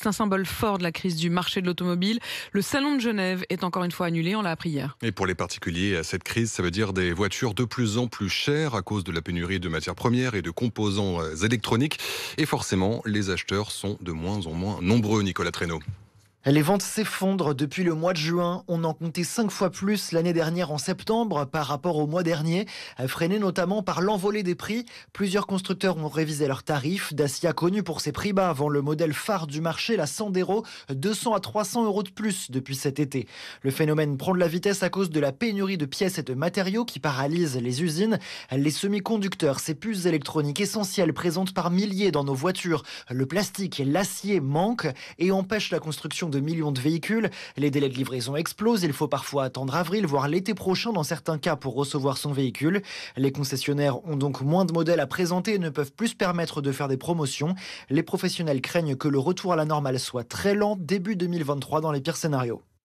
c'est un symbole fort de la crise du marché de l'automobile. Le salon de Genève est encore une fois annulé, on l'a appris hier. Et pour les particuliers, cette crise, ça veut dire des voitures de plus en plus chères à cause de la pénurie de matières premières et de composants euh, électroniques. Et forcément, les acheteurs sont de moins en moins nombreux, Nicolas Traîneau. Les ventes s'effondrent depuis le mois de juin. On en comptait cinq fois plus l'année dernière en septembre par rapport au mois dernier, freiné notamment par l'envolée des prix. Plusieurs constructeurs ont révisé leurs tarifs. Dacia, connu pour ses prix bas avant le modèle phare du marché, la Sandero, 200 à 300 euros de plus depuis cet été. Le phénomène prend de la vitesse à cause de la pénurie de pièces et de matériaux qui paralysent les usines. Les semi-conducteurs, ces puces électroniques essentielles présentes par milliers dans nos voitures, le plastique et l'acier manquent et empêchent la construction de millions de véhicules. Les délais de livraison explosent. Il faut parfois attendre avril, voire l'été prochain dans certains cas pour recevoir son véhicule. Les concessionnaires ont donc moins de modèles à présenter et ne peuvent plus se permettre de faire des promotions. Les professionnels craignent que le retour à la normale soit très lent début 2023 dans les pires scénarios.